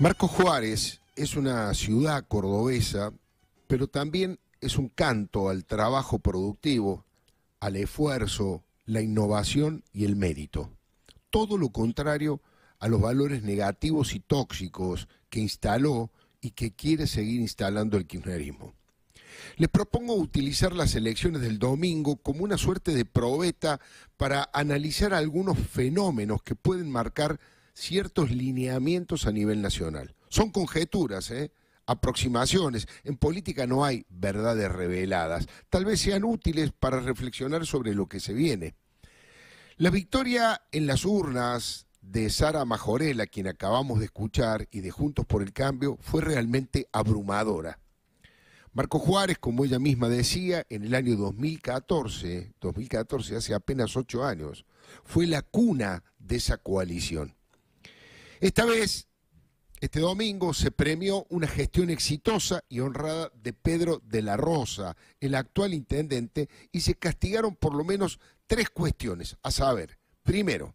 Marco Juárez es una ciudad cordobesa, pero también es un canto al trabajo productivo, al esfuerzo, la innovación y el mérito. Todo lo contrario a los valores negativos y tóxicos que instaló y que quiere seguir instalando el kirchnerismo. Les propongo utilizar las elecciones del domingo como una suerte de probeta para analizar algunos fenómenos que pueden marcar ciertos lineamientos a nivel nacional. Son conjeturas, ¿eh? aproximaciones. En política no hay verdades reveladas. Tal vez sean útiles para reflexionar sobre lo que se viene. La victoria en las urnas de Sara Majorela, quien acabamos de escuchar, y de Juntos por el Cambio, fue realmente abrumadora. Marco Juárez, como ella misma decía, en el año 2014, 2014 hace apenas ocho años, fue la cuna de esa coalición. Esta vez, este domingo, se premió una gestión exitosa y honrada de Pedro de la Rosa, el actual intendente, y se castigaron por lo menos tres cuestiones, a saber, primero,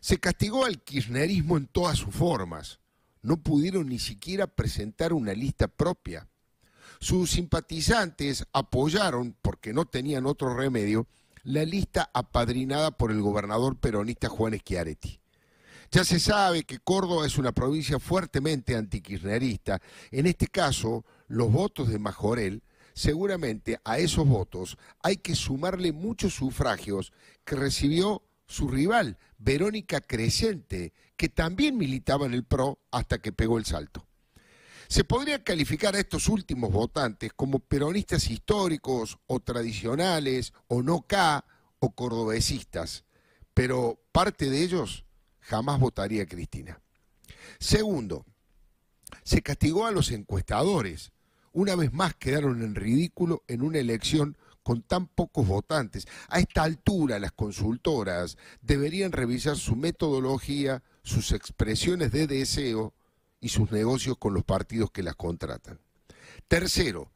se castigó al kirchnerismo en todas sus formas. No pudieron ni siquiera presentar una lista propia. Sus simpatizantes apoyaron, porque no tenían otro remedio, la lista apadrinada por el gobernador peronista Juan Schiaretti. Ya se sabe que Córdoba es una provincia fuertemente antikirchnerista. En este caso, los votos de Majorel, seguramente a esos votos hay que sumarle muchos sufragios que recibió su rival, Verónica Crescente, que también militaba en el PRO hasta que pegó el salto. Se podría calificar a estos últimos votantes como peronistas históricos o tradicionales o no K o cordobesistas, pero parte de ellos jamás votaría Cristina. Segundo, se castigó a los encuestadores. Una vez más quedaron en ridículo en una elección con tan pocos votantes. A esta altura las consultoras deberían revisar su metodología, sus expresiones de deseo y sus negocios con los partidos que las contratan. Tercero,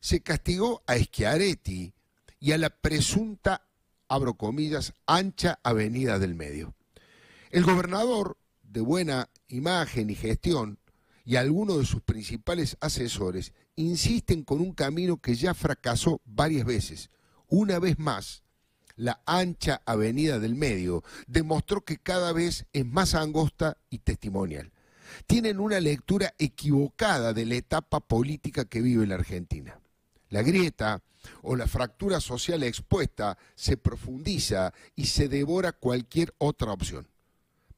se castigó a Schiaretti y a la presunta, abro comillas, ancha avenida del medio. El gobernador, de buena imagen y gestión, y algunos de sus principales asesores insisten con un camino que ya fracasó varias veces. Una vez más, la ancha avenida del medio demostró que cada vez es más angosta y testimonial. Tienen una lectura equivocada de la etapa política que vive la Argentina. La grieta o la fractura social expuesta se profundiza y se devora cualquier otra opción.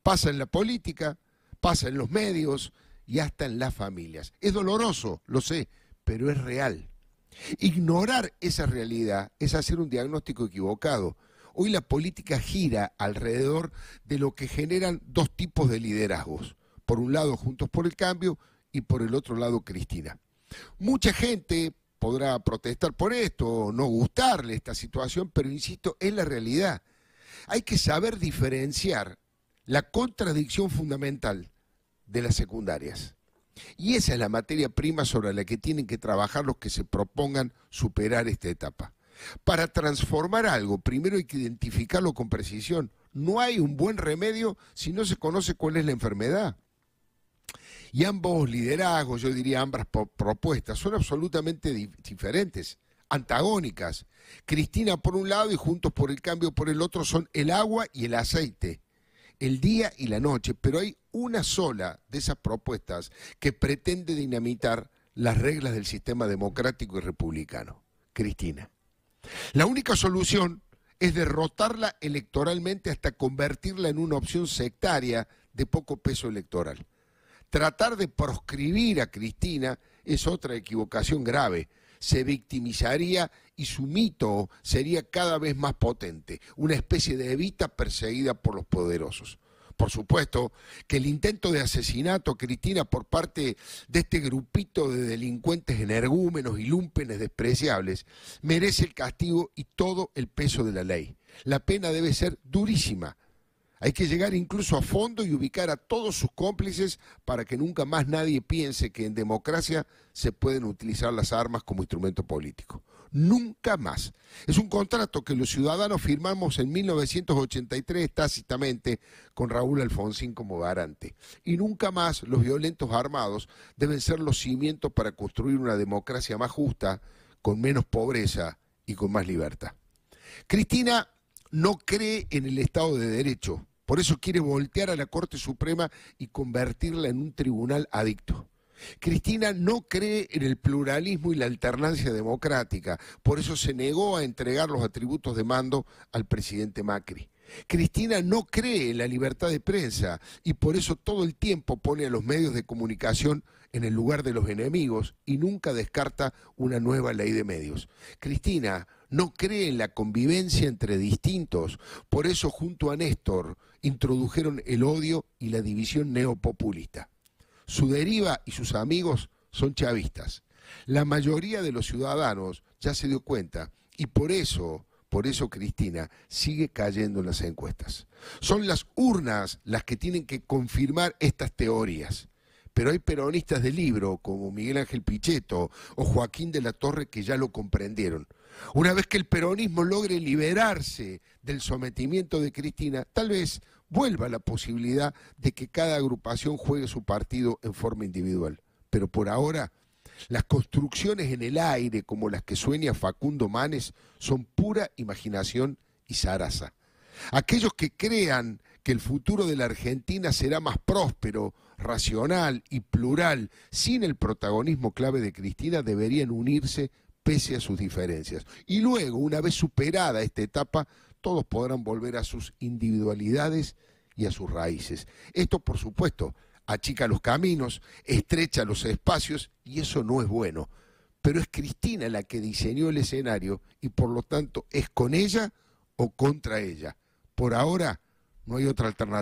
Pasa en la política, pasa en los medios y hasta en las familias. Es doloroso, lo sé, pero es real. Ignorar esa realidad es hacer un diagnóstico equivocado. Hoy la política gira alrededor de lo que generan dos tipos de liderazgos. Por un lado, Juntos por el Cambio y por el otro lado, Cristina. Mucha gente podrá protestar por esto no gustarle esta situación, pero insisto, es la realidad. Hay que saber diferenciar la contradicción fundamental de las secundarias. Y esa es la materia prima sobre la que tienen que trabajar los que se propongan superar esta etapa. Para transformar algo, primero hay que identificarlo con precisión. No hay un buen remedio si no se conoce cuál es la enfermedad. Y ambos liderazgos, yo diría ambas propuestas, son absolutamente diferentes, antagónicas. Cristina por un lado y Juntos por el Cambio por el otro son el agua y el aceite el día y la noche, pero hay una sola de esas propuestas que pretende dinamitar las reglas del sistema democrático y republicano, Cristina. La única solución es derrotarla electoralmente hasta convertirla en una opción sectaria de poco peso electoral. Tratar de proscribir a Cristina es otra equivocación grave, se victimizaría y su mito sería cada vez más potente, una especie de evita perseguida por los poderosos. Por supuesto que el intento de asesinato a Cristina por parte de este grupito de delincuentes energúmenos y lumpenes despreciables merece el castigo y todo el peso de la ley. La pena debe ser durísima, hay que llegar incluso a fondo y ubicar a todos sus cómplices para que nunca más nadie piense que en democracia se pueden utilizar las armas como instrumento político. Nunca más. Es un contrato que los ciudadanos firmamos en 1983 tácitamente con Raúl Alfonsín como garante. Y nunca más los violentos armados deben ser los cimientos para construir una democracia más justa, con menos pobreza y con más libertad. Cristina no cree en el Estado de Derecho. Por eso quiere voltear a la Corte Suprema y convertirla en un tribunal adicto. Cristina no cree en el pluralismo y la alternancia democrática, por eso se negó a entregar los atributos de mando al presidente Macri. Cristina no cree en la libertad de prensa y por eso todo el tiempo pone a los medios de comunicación en el lugar de los enemigos y nunca descarta una nueva ley de medios. Cristina no cree en la convivencia entre distintos, por eso junto a Néstor introdujeron el odio y la división neopopulista. Su deriva y sus amigos son chavistas. La mayoría de los ciudadanos ya se dio cuenta y por eso por eso Cristina sigue cayendo en las encuestas. Son las urnas las que tienen que confirmar estas teorías. Pero hay peronistas de libro como Miguel Ángel Pichetto o Joaquín de la Torre que ya lo comprendieron. Una vez que el peronismo logre liberarse del sometimiento de Cristina, tal vez vuelva la posibilidad de que cada agrupación juegue su partido en forma individual. Pero por ahora las construcciones en el aire, como las que sueña Facundo Manes, son pura imaginación y zaraza. Aquellos que crean que el futuro de la Argentina será más próspero, racional y plural, sin el protagonismo clave de Cristina, deberían unirse pese a sus diferencias. Y luego, una vez superada esta etapa, todos podrán volver a sus individualidades y a sus raíces. Esto, por supuesto, achica los caminos, estrecha los espacios y eso no es bueno. Pero es Cristina la que diseñó el escenario y por lo tanto es con ella o contra ella. Por ahora no hay otra alternativa.